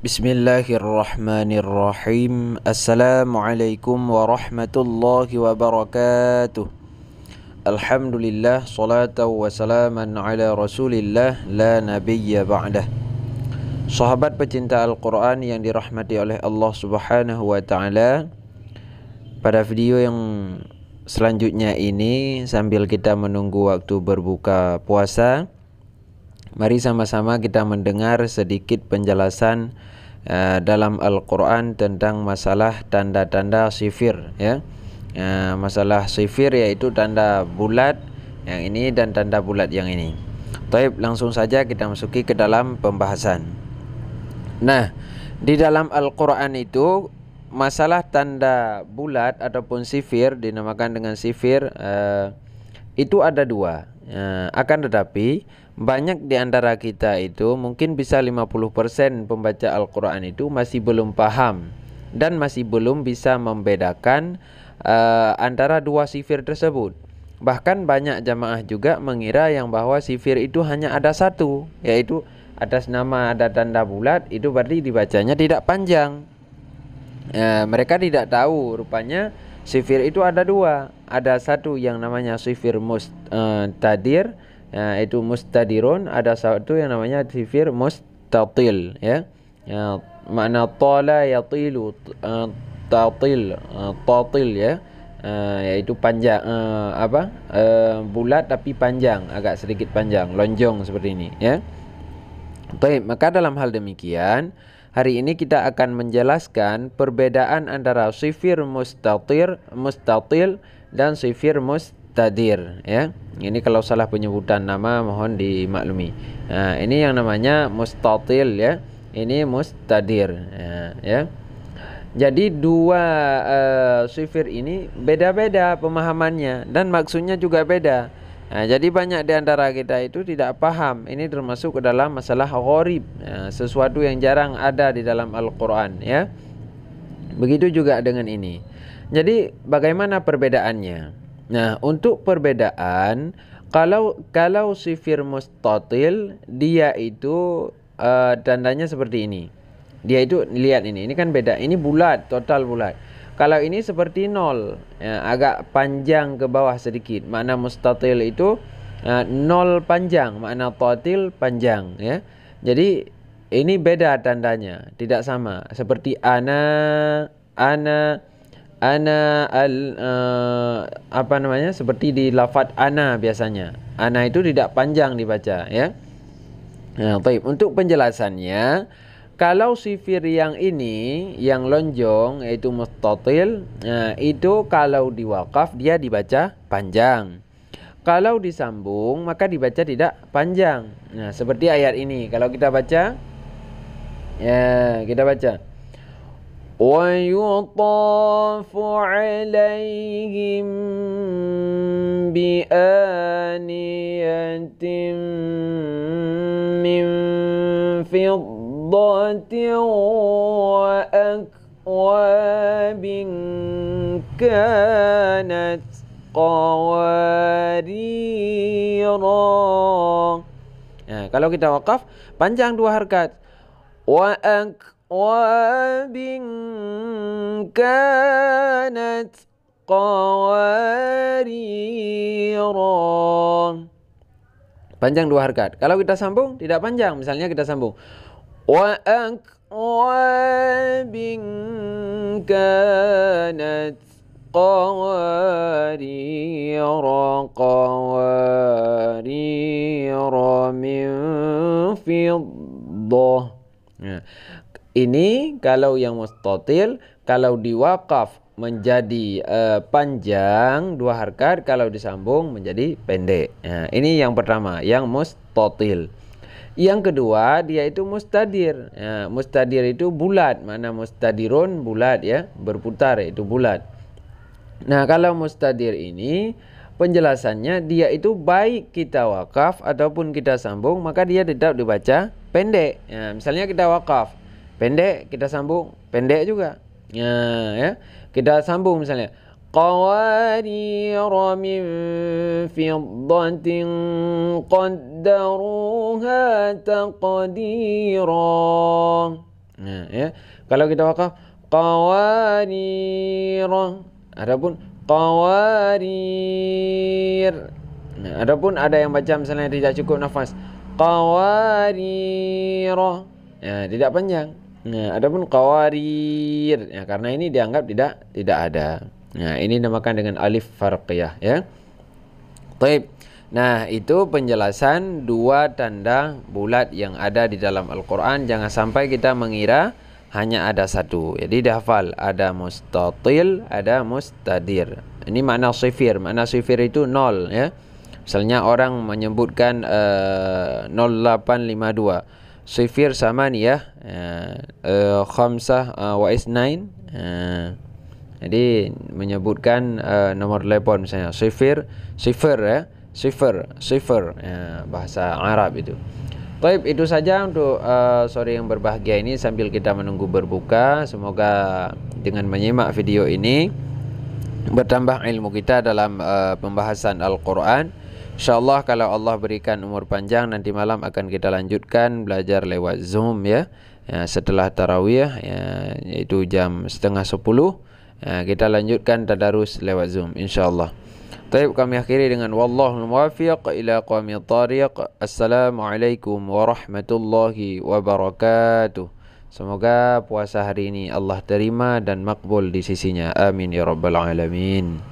Bismillahirrahmanirrahim Assalamualaikum warahmatullahi wabarakatuh Alhamdulillah Salatan wa ala rasulillah La nabiyya ba'dah Sahabat pecinta Al-Quran yang dirahmati oleh Allah subhanahu wa ta'ala Pada video yang selanjutnya ini Sambil kita menunggu waktu berbuka puasa Mari sama-sama kita mendengar sedikit penjelasan uh, dalam Al-Qur'an tentang masalah tanda-tanda sifir ya. Uh, masalah sifir yaitu tanda bulat yang ini dan tanda bulat yang ini. Taib langsung saja kita masuki ke dalam pembahasan. Nah, di dalam Al-Qur'an itu masalah tanda bulat ataupun sifir dinamakan dengan sifir uh, itu ada dua. Uh, akan tetapi banyak di antara kita itu mungkin bisa 50% pembaca Al-Quran itu masih belum paham dan masih belum bisa membedakan uh, antara dua sifir tersebut. Bahkan banyak jamaah juga mengira yang bahwa sifir itu hanya ada satu, yaitu atas nama ada tanda bulat itu berarti dibacanya tidak panjang. Uh, mereka tidak tahu rupanya sifir itu ada dua, ada satu yang namanya sifir mustadir. Eh, uh, ya, itu mustadirun ada satu yang namanya sifir mustatil ya. ya makna tala yatilu uh, tatil eh, tatil ya. Eh, yaitu panjang apa? bulat tapi panjang, agak sedikit panjang, lonjong seperti ini ya. Baik, maka dalam hal demikian Hari ini kita akan menjelaskan perbedaan antara sifir mustatir, mustatil dan sifir mustatil Tadir, ya. Ini kalau salah penyebutan nama mohon dimaklumi. Nah, ini yang namanya mustatil ya. Ini mustadir ya. Jadi dua uh, sifir ini beda-beda pemahamannya dan maksudnya juga beda. Nah, jadi banyak di antara kita itu tidak paham. Ini termasuk ke dalam masalah gharib, ya, sesuatu yang jarang ada di dalam Al-Qur'an ya. Begitu juga dengan ini. Jadi bagaimana perbedaannya? Nah, untuk perbedaan kalau kalau si fir mustatil dia itu uh, tandanya seperti ini. Dia itu lihat ini, ini kan beda. Ini bulat, total bulat. Kalau ini seperti nol, ya, agak panjang ke bawah sedikit. Makna mustatil itu uh, nol panjang, makna totil panjang, ya. Jadi ini beda tandanya, tidak sama. Seperti ana, ana, ana al uh, apa namanya seperti di lafad ana biasanya ana itu tidak panjang dibaca ya nah baik untuk penjelasannya kalau sifir yang ini yang lonjong yaitu mustatil nah, itu kalau diwakaf dia dibaca panjang kalau disambung maka dibaca tidak panjang nah seperti ayat ini kalau kita baca ya kita baca ويطاف عليهم بآنية من فضة وأكواب كانت قواريرا Nah, kalau kita wakaf panjang dua harkat. Wa أكواب كانت قوارير panjang dua harkat kalau kita sambung tidak panjang misalnya kita sambung wa akwabin kanat qawarira qawarira min fiddah ini kalau yang mustatil kalau diwakaf menjadi uh, panjang dua harkat kalau disambung menjadi pendek nah, ini yang pertama yang mustatil yang kedua dia itu mustadir nah, mustadir itu bulat mana mustadirun bulat ya berputar itu bulat nah kalau mustadir ini penjelasannya dia itu baik kita wakaf ataupun kita sambung maka dia tetap dibaca pendek nah, misalnya kita wakaf pendek kita sambung pendek juga ya, ya. kita sambung misalnya قوارير من فضة قدروها تقديرا nah, kalau kita wakaf قوارير adapun qawarir nah, adapun ada yang baca misalnya tidak cukup nafas qawarir ya, tidak panjang Nah, pun qawarir ya karena ini dianggap tidak tidak ada. Nah, ini dinamakan dengan alif farqiyah ya. Taib. Nah, itu penjelasan dua tanda bulat yang ada di dalam Al-Qur'an. Jangan sampai kita mengira hanya ada satu. Jadi dihafal ada mustatil, ada mustadir. Ini makna sifir. Makna sifir itu nol ya. Misalnya orang menyebutkan uh, eh, 0852 صفر samaniyah eh, uh, eh, khamsah uh, eh, wa isnain uh, jadi menyebutkan uh, nomor telepon misalnya sifir sifir ya sifir sifir uh, bahasa Arab itu Baik itu saja untuk uh, sore yang berbahagia ini sambil kita menunggu berbuka semoga dengan menyimak video ini bertambah ilmu kita dalam uh, pembahasan Al-Qur'an InsyaAllah kalau Allah berikan umur panjang Nanti malam akan kita lanjutkan Belajar lewat Zoom ya, ya Setelah Tarawih ya, Itu jam setengah sepuluh ya, Kita lanjutkan Tadarus lewat Zoom InsyaAllah Baik kami akhiri dengan Wallahul muwafiq ila qawmi tariq Assalamualaikum warahmatullahi wabarakatuh Semoga puasa hari ini Allah terima dan makbul di sisinya. Amin ya rabbal alamin.